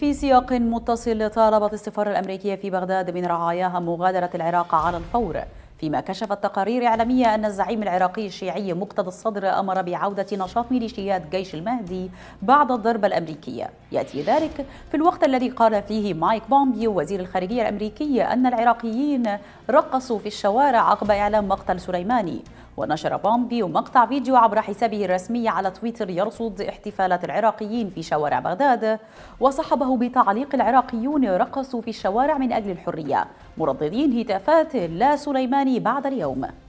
في سياق متصل طالبت السفارة الأمريكية في بغداد من رعاياها مغادرة العراق على الفور فيما كشفت تقارير إعلامية أن الزعيم العراقي الشيعي مقتدى الصدر أمر بعودة نشاط ميليشيات جيش المهدي بعد الضربة الأمريكية يأتي ذلك في الوقت الذي قال فيه مايك بومبيو وزير الخارجية الأمريكي أن العراقيين رقصوا في الشوارع عقب إعلان مقتل سليماني ونشر بومبيو مقطع فيديو عبر حسابه الرسمي على تويتر يرصد احتفالات العراقيين في شوارع بغداد وصحبه بتعليق العراقيون رقصوا في الشوارع من أجل الحرية مرددين هتافات لا سليماني بعد اليوم